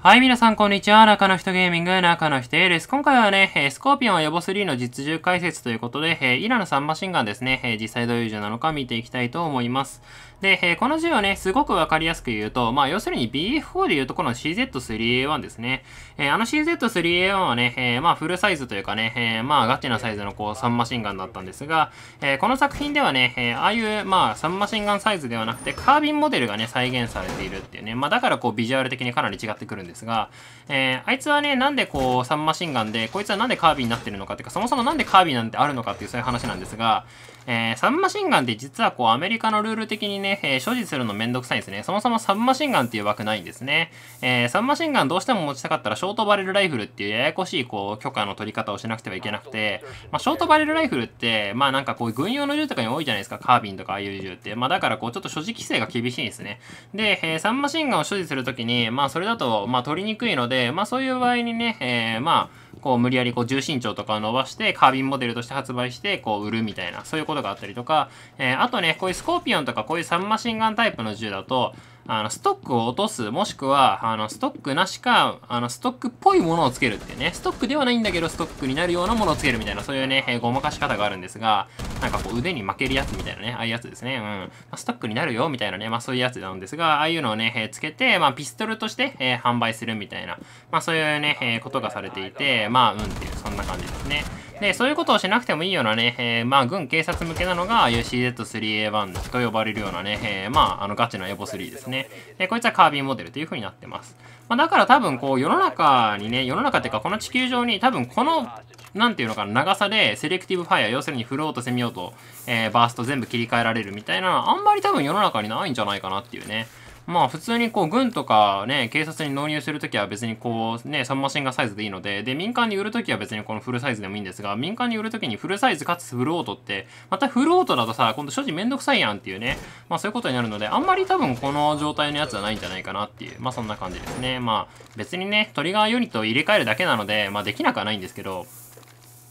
はい、皆さん、こんにちは。中野人ゲーミング、中野人です。今回はね、スコーピオンは予防3の実銃解説ということで、イラの3マシンガンですね、実際どういう銃なのか見ていきたいと思います。で、この銃はね、すごくわかりやすく言うと、まあ、要するに BF4 で言うとこの CZ3A1 ですね。あの CZ3A1 はね、まあ、フルサイズというかね、まあ、ガチなサイズのこう、3マシンガンだったんですが、この作品ではね、ああいう、まあ、3マシンガンサイズではなくて、カービンモデルがね、再現されているっていうね、まあ、だからこう、ビジュアル的にかなり違ってくるんですですが、えー、あいつはね、なんでこう、サンマシンガンで、こいつはなんでカービィになってるのかっていうか、そもそもなんでカービィなんてあるのかっていうそういう話なんですが、えー、サブマシンガンって実はこうアメリカのルール的にね、えー、所持するのめんどくさいんですね。そもそもサブマシンガンっていう枠ないんですね。えー、サブマシンガンどうしても持ちたかったらショートバレルライフルっていうややこしいこう許可の取り方をしなくてはいけなくて、まあ、ショートバレルライフルって、まあなんかこう軍用の銃とかに多いじゃないですか。カービンとかああいう銃って。まあだからこうちょっと所持規制が厳しいんですね。で、えー、サブマシンガンを所持するときに、まあそれだとまあ取りにくいので、まあそういう場合にね、えー、まあこう無理やりこう重心長とかを伸ばしてカービンモデルとして発売してこう売るみたいなそういうことがあったりとか、えー、あとねこういうスコーピオンとかこういうサンマシンガンタイプの銃だとあの、ストックを落とす、もしくは、あの、ストックなしか、あの、ストックっぽいものをつけるってね、ストックではないんだけど、ストックになるようなものをつけるみたいな、そういうね、えー、ごまかし方があるんですが、なんかこう、腕に負けるやつみたいなね、ああいうやつですね、うん。まあ、ストックになるよ、みたいなね、まあそういうやつなんですが、ああいうのをね、えー、つけて、まあ、ピストルとして、えー、販売するみたいな、まあそういうね、えことがされていて、まあ、うんっていう、そんな感じですね。で、そういうことをしなくてもいいようなね、えー、まあ、軍警察向けなのが、ああいう CZ3A1 と呼ばれるようなね、えー、まあ、あの、ガチなエボ3ですね。で、こいつはカービンモデルという風になってます。まあ、だから多分、こう、世の中にね、世の中っていうか、この地球上に多分、この、なんていうのかな、長さで、セレクティブファイア、要するにフローと攻めようと、えー、バースト全部切り替えられるみたいな、あんまり多分世の中にないんじゃないかなっていうね。まあ普通にこう軍とかね、警察に納入するときは別にこうね、サブマシンガサイズでいいので、で、民間に売るときは別にこのフルサイズでもいいんですが、民間に売るときにフルサイズかつフルオートって、またフルオートだとさ、今度所持めんどくさいやんっていうね、まあそういうことになるので、あんまり多分この状態のやつはないんじゃないかなっていう、まあそんな感じですね。まあ別にね、トリガーユニットを入れ替えるだけなので、まあできなくはないんですけど、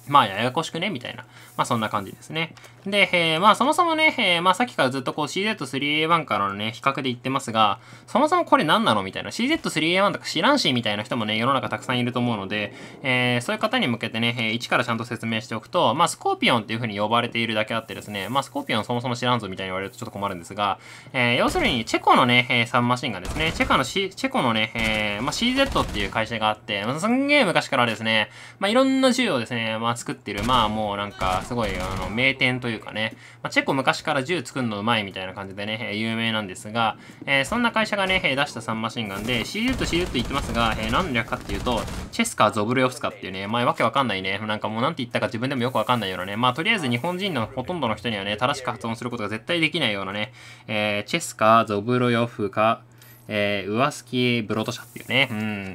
まあ、ややこしくねみたいな。まあ、そんな感じですね。で、えー、まあ、そもそもね、えー、まあ、さっきからずっとこう CZ3A1 からのね、比較で言ってますが、そもそもこれ何なのみたいな。CZ3A1 とか知らんし、みたいな人もね、世の中たくさんいると思うので、えー、そういう方に向けてね、えー、一からちゃんと説明しておくと、まあ、スコーピオンっていう風に呼ばれているだけあってですね、まあ、スコーピオンそもそも知らんぞみたいに言われるとちょっと困るんですが、えー、要するに、チェコのね、えー、サンマシンがですね、チェコの、C、チェコのね、えー、まあ、CZ っていう会社があって、まあ、すんげえ昔からですね、まあ、いろんな銃をですね、まあ作ってる、まあもうなんかすごいあの名店というかね、まあ、チェコ昔から銃作るのうまいみたいな感じでね、有名なんですが、えー、そんな会社がね、出した3マシンガンで、シールッとシールッと言ってますが、えー、何の略かっていうと、チェスカー・ゾブロヨフスカっていうね、まあわけわかんないね、なんかもうなんて言ったか自分でもよくわかんないようなね、まあとりあえず日本人のほとんどの人にはね、正しく発音することが絶対できないようなね、えー、チェスカー・ゾブロヨフカ、えー、上付きブロード社っていうね、う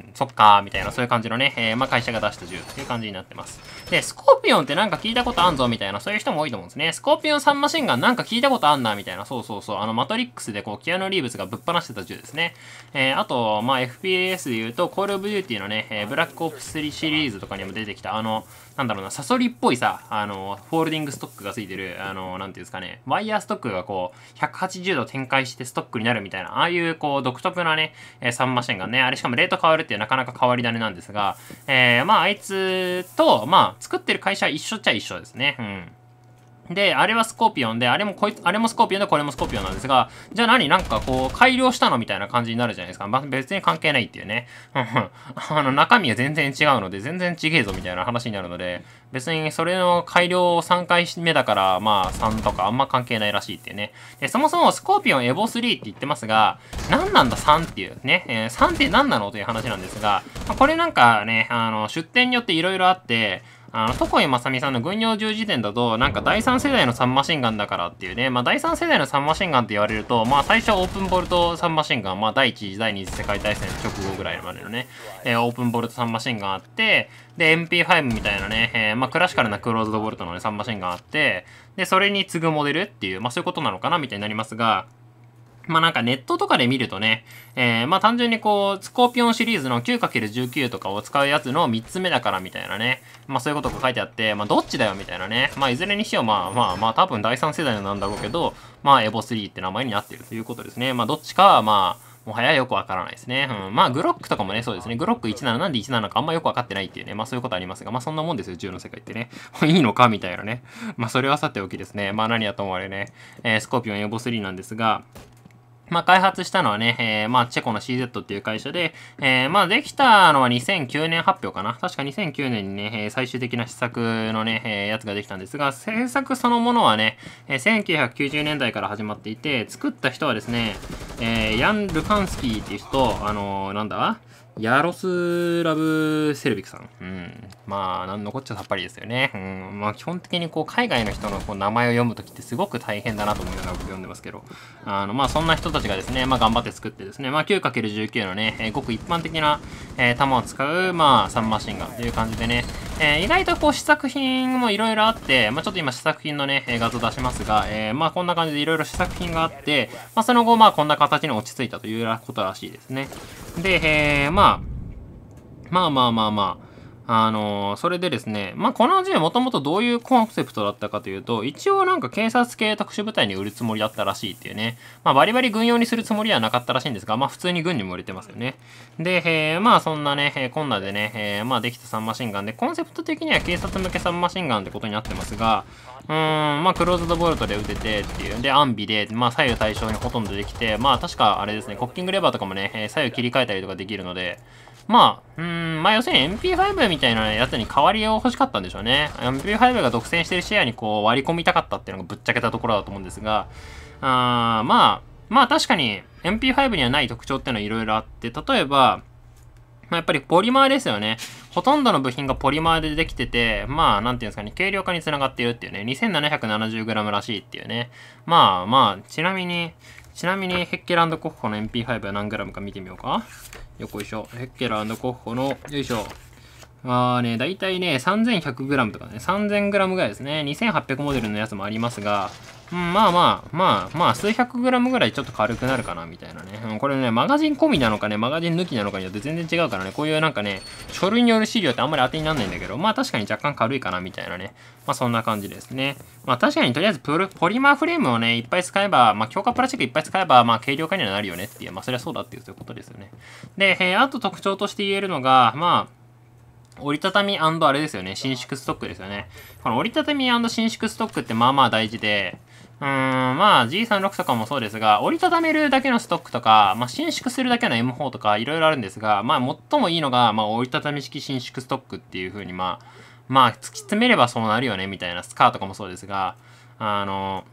ん、そっかーみたいな、そういう感じのね、えー、まあ、会社が出した銃っていう感じになってます。で、スコーピオンってなんか聞いたことあんぞみたいな、そういう人も多いと思うんですね。スコーピオン3マシンガンなんか聞いたことあんなみたいな、そうそうそう、あの、マトリックスでこう、キアノリーブスがぶっ放してた銃ですね。えー、あと、まあ、FPS で言うと、コール・オブ・デューティーのね、えブラック・オプス3シリーズとかにも出てきた、あの、なんだろうな、サソリっぽいさ、あの、フォールディングストックがついてる、あの、なんていうんですかね、ワイヤーストックがこう、180度展開してストックになるみたいな、ああいうこう、独独特なね、えー、サンマシンがね、あれしかもレート変わるっていうなかなか変わり種なんですが、えー、まああいつと、まあ作ってる会社は一緒っちゃ一緒ですね。うん。で、あれはスコーピオンで、あれもこいつ、あれもスコーピオンで、これもスコーピオンなんですが、じゃあ何なんかこう、改良したのみたいな感じになるじゃないですか。まあ、別に関係ないっていうね。あの、中身は全然違うので、全然違えぞみたいな話になるので、別にそれの改良3回目だから、まあ3とかあんま関係ないらしいっていうね。で、そもそもスコーピオンエボ3って言ってますが、何なんだ3っていうね。えー、3って何なのという話なんですが、まこれなんかね、あの、出展によって色々あって、あの、徳井正美さんの軍用十字伝だと、なんか第3世代のサンマシンガンだからっていうね、まあ第3世代のサンマシンガンって言われると、まあ最初オープンボルトサンマシンガン、まあ第1次第2次世界大戦直後ぐらいまでのね、えー、オープンボルトサンマシンガンあって、で、MP5 みたいなね、えー、まあクラシカルなクローズドボルトのね、ンマシンガンあって、で、それに次ぐモデルっていう、まあそういうことなのかなみたいになりますが、まあなんかネットとかで見るとね、えー、まあ単純にこう、スコーピオンシリーズの 9×19 とかを使うやつの3つ目だからみたいなね、まあそういうことが書いてあって、まあどっちだよみたいなね、まあいずれにしようまあまあまあ多分第3世代なんだろうけど、まあエボ3って名前になってるということですね。まあどっちかはまあ、もはやよくわからないですね。うん。まあ、グロックとかもね、そうですね。グロック17なんで17なのかあんまよくわかってないっていうね。まあ、そういうことありますが、まあ、そんなもんですよ、銃の世界ってね。いいのかみたいなね。まあ、それはさておきですね。まあ、何やと思われね。えー、スコーピオンエボ3なんですが、まあ、開発したのはね、えー、まあ、チェコの CZ っていう会社で、えー、まあ、できたのは2009年発表かな。確か2009年にね、最終的な施策のね、えやつができたんですが、制作そのものはね、え1990年代から始まっていて、作った人はですね、えー、ヤン・ルカンスキーっていう人と、あのなんだヤロスラブ・セルビクさん。うん。まあ、残のこっちゃさっぱりですよね。うん。まあ、基本的にこう、海外の人のこう名前を読むときってすごく大変だなと思うなうな僕読んでますけど、あの、まあ、そんな人たちがですね、まあ、頑張って作ってですね、まあ、9×19 のね、えー、ごく一般的な、えー、弾を使う、まあ、サンマシンガンという感じでね、えー、意外とこう試作品もいろいろあって、まあ、ちょっと今試作品のね、画像出しますが、えー、まあこんな感じでいろいろ試作品があって、まあその後まあこんな形に落ち着いたということらしいですね。で、えー、まあ、まあまあまあまあ、あのー、それでですね、まあ、この J もともとどういうコンセプトだったかというと、一応なんか警察系特殊部隊に売るつもりだったらしいっていうね、まあ、バリバリ軍用にするつもりはなかったらしいんですが、まあ、普通に軍にも売れてますよね。で、えー、まあ、そんなね、えー、こんなでね、えー、まあ、できたサンマシンガンで、コンセプト的には警察向けサンマシンガンってことになってますが、うーん、まあ、クローズドボルトで撃ててっていう、で、アンビで、まあ、左右対称にほとんどできて、まあ、確かあれですね、コッキングレバーとかもね、左右切り替えたりとかできるので、まあ、うん、まあ要するに MP5 みたいなやつに代わりを欲しかったんでしょうね。MP5 が独占してるシェアにこう割り込みたかったっていうのがぶっちゃけたところだと思うんですが、あまあ、まあ確かに MP5 にはない特徴っていうのはいろいろあって、例えば、まあ、やっぱりポリマーですよね。ほとんどの部品がポリマーでできてて、まあ、なんていうんですかね、軽量化につながっているっていうね、2770g らしいっていうね。まあまあ、ちなみに、ちなみにヘッケランドコッホの MP5 は何グラムか見てみようか。よこいしょ。ヘッケランドコッホの、よいしょ。まあね、だいたいね、3100g とかね、3000g ぐらいですね。2800モデルのやつもありますが、うん、まあまあ、まあまあ、数百グラムぐらいちょっと軽くなるかな、みたいなね。うん、これね、マガジン込みなのかね、マガジン抜きなのかによって全然違うからね、こういうなんかね、書類による資料ってあんまり当てになんないんだけど、まあ確かに若干軽いかな、みたいなね。まあそんな感じですね。まあ確かにとりあえずプルポリマーフレームをね、いっぱい使えば、まあ強化プラスチックいっぱい使えば、まあ軽量化にはなるよねっていう、まあそれはそうだっていうそういうことですよね。で、えー、あと特徴として言えるのが、まあ、折りたたみあれですよね。伸縮ストックですよね。この折りたたみ伸縮ストックってまあまあ大事で、うん、まあ G36 とかもそうですが、折りたためるだけのストックとか、まあ、伸縮するだけの M4 とかいろいろあるんですが、まあ最もいいのが、まあ、折りたたみ式伸縮ストックっていう風にまあ、まあ突き詰めればそうなるよねみたいなスカーとかもそうですが、あの、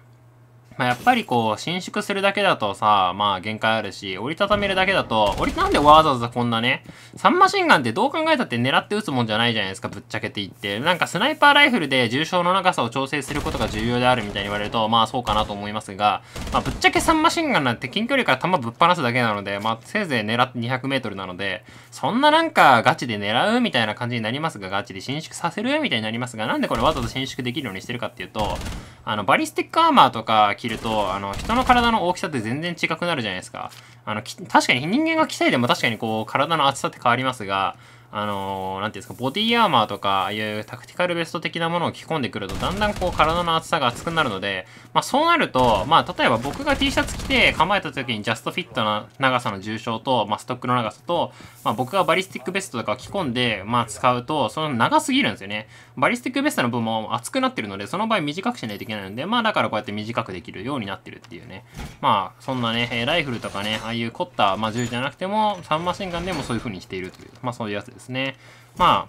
まあ、やっぱりこう、伸縮するだけだとさ、まあ限界あるし、折りたためるだけだと、折りなんでわざわざこんなね、サンマシンガンってどう考えたって狙って撃つもんじゃないじゃないですか、ぶっちゃけて言って。なんかスナイパーライフルで重傷の長さを調整することが重要であるみたいに言われると、まあそうかなと思いますが、まあぶっちゃけサンマシンガンなんて近距離から弾ぶっ放すだけなので、まあせいぜい狙って200メートルなので、そんななんかガチで狙うみたいな感じになりますが、ガチで伸縮させるみたいになりますが、なんでこれわざと伸縮できるようにしてるかっていうと、あの、バリスティックアーマーとか、キると、あの、人の体の大きさって全然違くなるじゃないですか。あの、確かに人間が鍛えても確かにこう、体の厚さって変わりますが、あのー、なんていうんですか、ボディアーマーとか、ああいうタクティカルベスト的なものを着込んでくると、だんだんこう体の厚さが厚くなるので、まあそうなると、まあ例えば僕が T シャツ着て構えた時にジャストフィットな長さの重傷と、まあストックの長さと、まあ僕がバリスティックベストとかを着込んで、まあ使うと、その長すぎるんですよね。バリスティックベストの分も厚くなってるので、その場合短くしないといけないので、まあだからこうやって短くできるようになってるっていうね。まあそんなね、ライフルとかね、ああいう凝った、まあ銃じゃなくても、サンマシンガンでもそういう風にしているという、まあそういうやつです。ですね。ま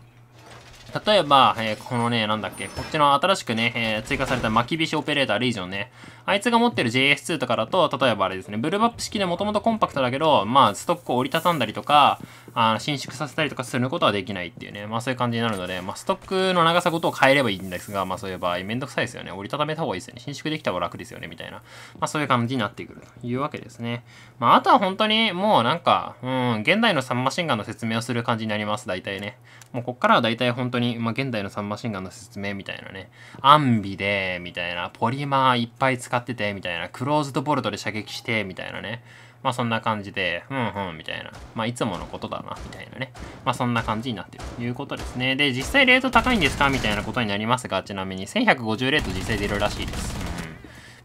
あ、例えば、えー、このね、なんだっけ、こっちの新しくね、えー、追加された巻き菱オペレーターリージョンね、あいつが持ってる JS2 とかだと、例えばあれですね、ブルーバップ式でもともとコンパクトだけど、まあ、ストックを折りたたんだりとか、あ伸縮させたりとかすることはできないっていうね、まあそういう感じになるので、まあストックの長さごとを変えればいいんですが、まあそういう場合、めんどくさいですよね。折りたためた方がいいですよね。伸縮できた方が楽ですよね、みたいな。まあそういう感じになってくるというわけですね。まああとは本当にもうなんか、うん、現代のサンマシンガンの説明をする感じになります、大体ね。もうこっからは大体本当に、まあ現代のサンマシンガンの説明みたいなね、アンビで、みたいな、ポリマーいっぱい使使ってて、みたいな、クローズドボルトで射撃して、みたいなね。まあそんな感じで、うんうん、みたいな。まあいつものことだな、みたいなね。まあそんな感じになってるということですね。で、実際レート高いんですかみたいなことになりますが、ちなみに1150レート実際出るらしいです。うん。ま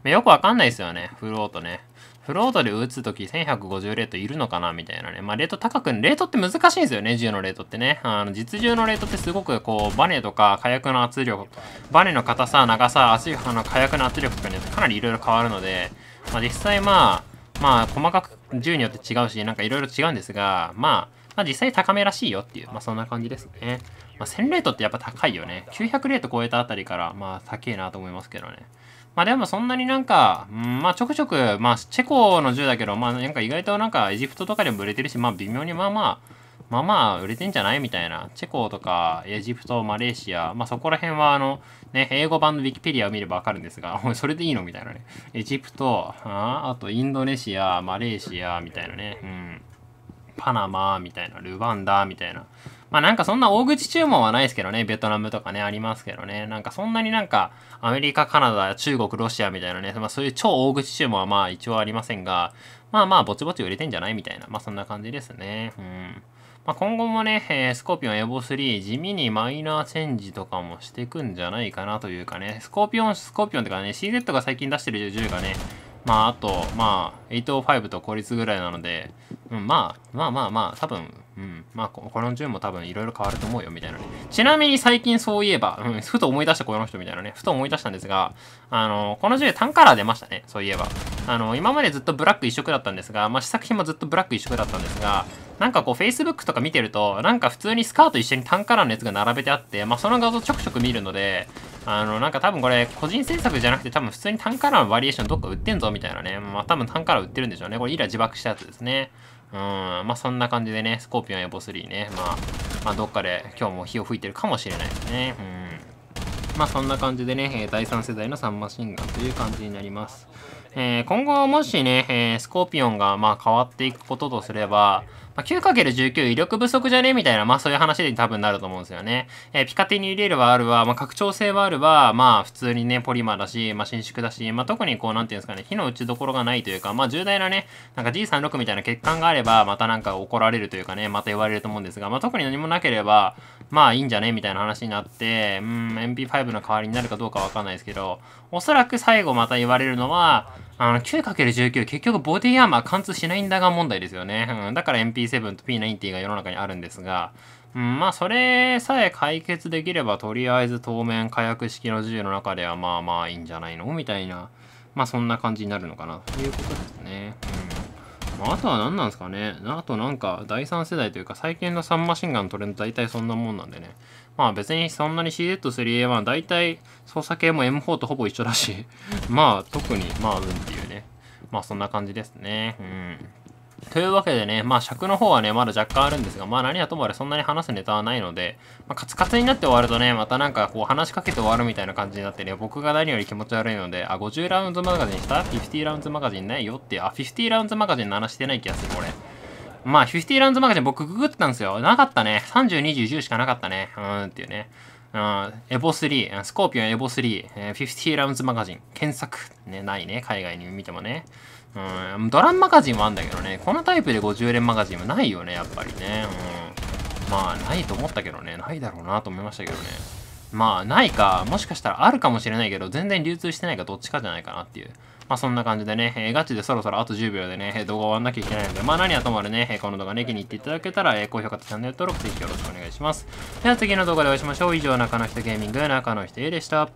あ、よくわかんないですよね、フロートね。フロートで打つとき1150レートいるのかなみたいなね。まあ、レート高く、レートって難しいんですよね、銃のレートってね。あの、実銃のレートってすごくこう、バネとか火薬の圧力、バネの硬さ、長さ、圧力の火薬の圧力とかによってかなり色々変わるので、まあ、実際まあ、まあ、細かく銃によって違うし、なんか色々違うんですが、まあ、まあ、実際高めらしいよっていう、まあ、そんな感じですね。まあ、1000レートってやっぱ高いよね。900レート超えたあたりから、まあ、高いなと思いますけどね。まあでもそんなになんか、うん、まあちょくちょく、まあチェコの銃だけど、まあなんか意外となんかエジプトとかでも売れてるし、まあ微妙にまあまあ、まあまあ売れてんじゃないみたいな。チェコとかエジプト、マレーシア、まあそこら辺はあの、ね、英語版のウィキペディアを見ればわかるんですが、それでいいのみたいなね。エジプト、ああとインドネシア、マレーシアみたいなね。うん。パナマみたいな、ルワンダみたいな。まあなんかそんな大口注文はないですけどね、ベトナムとかね、ありますけどね。なんかそんなになんか、アメリカ、カナダ、中国、ロシアみたいなね、まあそういう超大口注文はまあ一応ありませんが、まあまあぼちぼち売れてんじゃないみたいな、まあそんな感じですね。うん。まあ、今後もね、えー、スコーピオンエボ3、地味にマイナーチェンジとかもしていくんじゃないかなというかね、スコーピオン、スコーピオンってかね、CZ が最近出してる銃がね、まあ、あと、まあ、805と効率ぐらいなので、うん、まあ、まあまあまあ、多分、うん。まあ、この10も多分いろいろ変わると思うよ、みたいなね。ちなみに最近そういえば、うん、ふと思い出したこの人みたいなね、ふと思い出したんですが、あの、この10単カラー出ましたね、そういえば。あの、今までずっとブラック一色だったんですが、まあ、試作品もずっとブラック一色だったんですが、なんかこう Facebook とか見てると、なんか普通にスカート一緒に単カラーのやつが並べてあって、まあ、その画像ちょくちょく見るので、あの、なんか多分これ、個人制作じゃなくて多分普通に単カラーのバリエーションどっか売ってんぞみたいなね。まあ多分単カラー売ってるんでしょうね。これイラ自爆したやつですね。うん、まあそんな感じでね、スコーピオンやボスリーね、まあ、まあどっかで今日も火を吹いてるかもしれないですね。うん。まあそんな感じでね、第3世代のサンマシンガンという感じになります。えー、今後もしね、えー、スコーピオンがまあ変わっていくこととすれば、まあ、9×19 威力不足じゃねみたいな、まあそういう話で多分なると思うんですよね。えー、ピカティに入れるはあるは、まあ拡張性はあるは、まあ普通にね、ポリマーだし、まあ伸縮だし、まあ特にこう、なんていうんですかね、火の打ちどころがないというか、まあ重大なね、なんか G36 みたいな欠陥があれば、またなんか怒られるというかね、また言われると思うんですが、まあ特に何もなければ、まあいいんじゃねみたいな話になって、うん、MP5 の代わりになるかどうかわかんないですけど、おそらく最後また言われるのは、あの、9×19 結局ボディアーマー貫通しないんだが問題ですよね。うん、だから MP7 と P90 が世の中にあるんですが、うん、まあそれさえ解決できればとりあえず当面火薬式の銃の中ではまあまあいいんじゃないのみたいな、まあそんな感じになるのかなということですね。うん。まああとは何なんですかね。あとなんか第3世代というか最近のサンマシンガンのトレンド大体そんなもんなんでね。まあ別にそんなに CZ3A は大体操作系も M4 とほぼ一緒だし、まあ特にまあうんっていうね。まあそんな感じですね。うん。というわけでね、まあ尺の方はね、まだ若干あるんですが、まあ何はともあれそんなに話すネタはないので、まあ、カツカツになって終わるとね、またなんかこう話しかけて終わるみたいな感じになってね、僕が何より気持ち悪いので、あ、50ラウンドマガジンした ?50 ラウンズマガジンないよって、あ、50ラウンズマガジンの話してない気がする、これ。まあ、フィフティランズマガジン僕ググってたんですよ。なかったね。30、20、10しかなかったね。うーんっていうね。うん、エボ3、スコーピオンエボ3、えテ50ラウンズマガジン、検索。ね、ないね、海外に見てもね。うん、ドラムマガジンはあんだけどね、このタイプで50連マガジンはないよね、やっぱりね。うん、まあ、ないと思ったけどね、ないだろうなと思いましたけどね。まあ、ないか、もしかしたらあるかもしれないけど、全然流通してないか、どっちかじゃないかなっていう。まあそんな感じでね、えー、ガチでそろそろあと10秒でね、動画終わんなきゃいけないので、まあ何はともあれね、えこの動画ね、気に入っていただけたら、えー、高評価とチャンネル登録ぜひよろしくお願いします。では次の動画でお会いしましょう。以上、中野人ゲーミング、中野人 A でした。